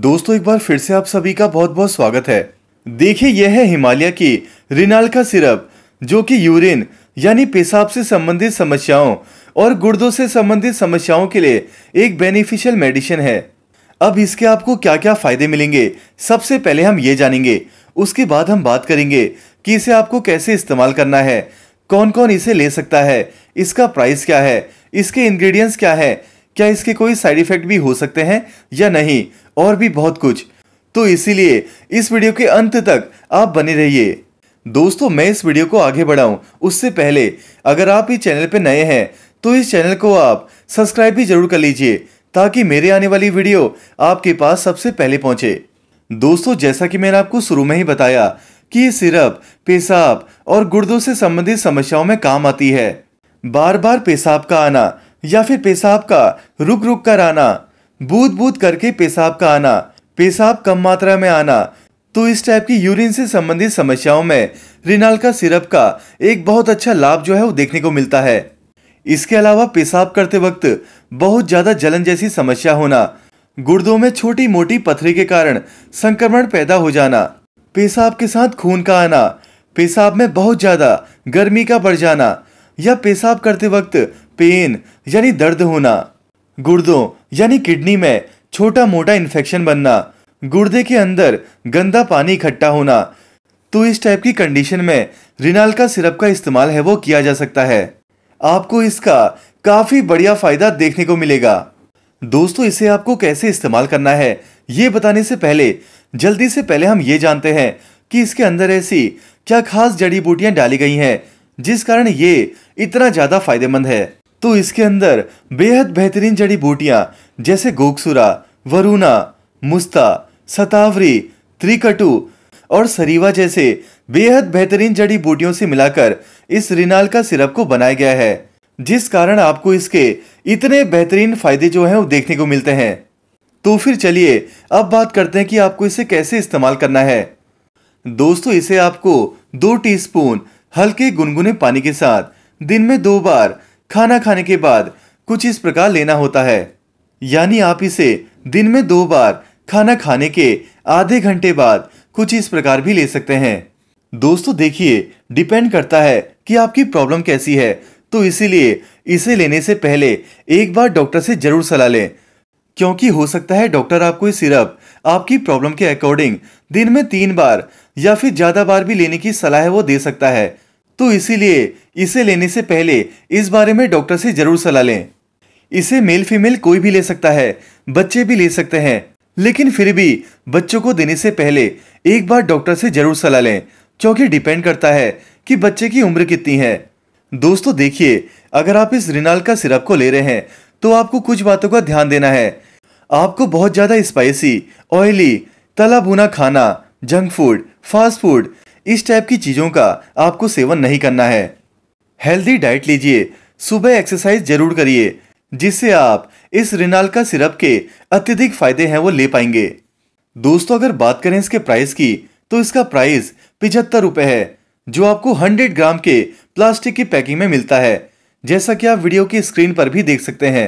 दोस्तों एक बार फिर से आप सभी का बहुत बहुत स्वागत है देखिए यह है हिमालय की रिनाल का सिरप जो कि यूरिन यानी पेशाब से संबंधित समस्याओं और गुर्दों से संबंधित समस्याओं के लिए एक बेनिफिशियल मेडिसिन है अब इसके आपको क्या क्या फायदे मिलेंगे सबसे पहले हम ये जानेंगे उसके बाद हम बात करेंगे कि इसे आपको कैसे इस्तेमाल करना है कौन कौन इसे ले सकता है इसका प्राइस क्या है इसके इंग्रेडिएंट्स क्या है क्या इसके कोई साइड इफेक्ट भी हो सकते हैं या नहीं और भी बहुत कुछ तो इसीलिए इस वीडियो के अंत तक आप बने रहिए दोस्तों मैं इस वीडियो को आगे बढ़ाऊं उससे पहले अगर आप इस चैनल पर नए हैं तो इस चैनल को आप सब्सक्राइब भी जरूर कर लीजिए ताकि मेरे आने वाली वीडियो आपके पास सबसे पहले पहुंचे दोस्तों जैसा कि मैंने आपको शुरू में ही बताया कि ये सिरप पेशाब और गुर्दों से संबंधित समस्याओं में काम आती है बार बार पेशाब का आना या फिर पेशाब का रुक रुक कर आना बूद बूद करके पेशाब का आना पेशाब कम मात्रा में आना तो इस टाइप की यूरिन से संबंधित समस्याओं में रिनाल का सिरप का एक बहुत अच्छा लाभ जो है वो देखने को मिलता है इसके अलावा पेशाब करते वक्त बहुत ज़्यादा जलन जैसी समस्या होना गुर्दों में छोटी मोटी पथरी के कारण संक्रमण पैदा हो जाना पेशाब के साथ खून का आना पेशाब में बहुत ज़्यादा गर्मी का बढ़ जाना या पेशाब करते वक्त पेन यानी दर्द होना गुर्दों यानी किडनी में छोटा मोटा इन्फेक्शन बनना गुर्दे के अंदर गंदा पानी इकट्ठा होना तो इस टाइप की कंडीशन में रिनाल का सिरप का इस्तेमाल है वो किया जा सकता है आपको इसका काफ़ी बढ़िया फ़ायदा देखने को मिलेगा दोस्तों इसे आपको कैसे इस्तेमाल करना है ये बताने से पहले जल्दी से पहले हम ये जानते हैं कि इसके अंदर ऐसी क्या खास जड़ी बूटियाँ डाली गई हैं जिस कारण ये इतना ज़्यादा फायदेमंद है तो इसके अंदर बेहद बेहतरीन जड़ी बूटियां जैसे गोकसुरा वरुणा मुस्ता सतावरी त्रिकटु और सरीवा जैसे बेहद बेहतरीन जड़ी बूटियों से मिलाकर इस रिनाल का सिरप को बनाया गया है जिस कारण आपको इसके इतने बेहतरीन फायदे जो हैं वो देखने को मिलते हैं तो फिर चलिए अब बात करते हैं कि आपको इसे कैसे इस्तेमाल करना है दोस्तों इसे आपको दो टीस्पून हल्के गुनगुने पानी के साथ दिन में दो बार खाना खाने के बाद कुछ इस प्रकार लेना होता है यानी आप इसे दिन में दो बार खाना खाने के आधे घंटे बाद कुछ इस प्रकार भी ले सकते हैं दोस्तों देखिए डिपेंड करता है कि आपकी प्रॉब्लम कैसी है तो इसीलिए इसे लेने से पहले एक बार डॉक्टर से जरूर सलाह लें क्योंकि हो सकता है डॉक्टर आपको ये सिरप आपकी प्रॉब्लम के अकॉर्डिंग दिन में तीन बार या फिर ज़्यादा बार भी लेने की सलाह वो दे सकता है तो इसीलिए इसे लेने से पहले इस बारे में डॉक्टर से जरूर सलाह लें इसे मेल फीमेल कोई भी ले सकता है बच्चे भी ले सकते हैं लेकिन फिर भी बच्चों को देने से पहले एक बार डॉक्टर से जरूर सलाह लें क्योंकि डिपेंड करता है कि बच्चे की उम्र कितनी है दोस्तों देखिए अगर आप इस रिनाल का सिरप को ले रहे हैं तो आपको कुछ बातों का ध्यान देना है आपको बहुत ज़्यादा स्पाइसी ऑयली तला भुना खाना जंक फूड फास्ट फूड इस टाइप की चीज़ों का आपको सेवन नहीं करना है हेल्दी डाइट लीजिए सुबह एक्सरसाइज जरूर करिए जिससे आप इस रिनाल का सिरप के अत्यधिक फायदे हैं वो ले पाएंगे दोस्तों अगर बात करें इसके प्राइस की तो इसका प्राइस पिछहत्तर रुपए है जो आपको 100 ग्राम के प्लास्टिक की पैकिंग में मिलता है जैसा कि आप वीडियो की स्क्रीन पर भी देख सकते हैं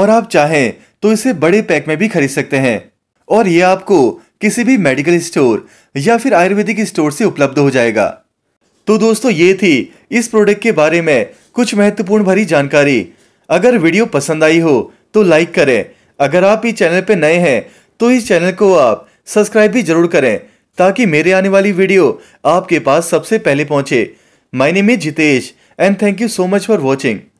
और आप चाहें तो इसे बड़े पैक में भी खरीद सकते हैं और ये आपको किसी भी मेडिकल स्टोर या फिर आयुर्वेदिक स्टोर से उपलब्ध हो जाएगा तो दोस्तों ये थी इस प्रोडक्ट के बारे में कुछ महत्वपूर्ण भरी जानकारी अगर वीडियो पसंद आई हो तो लाइक करें अगर आप इस चैनल पर नए हैं तो इस चैनल को आप सब्सक्राइब भी जरूर करें ताकि मेरे आने वाली वीडियो आपके पास सबसे पहले पहुंचे मायने में Jitesh and thank you so much for watching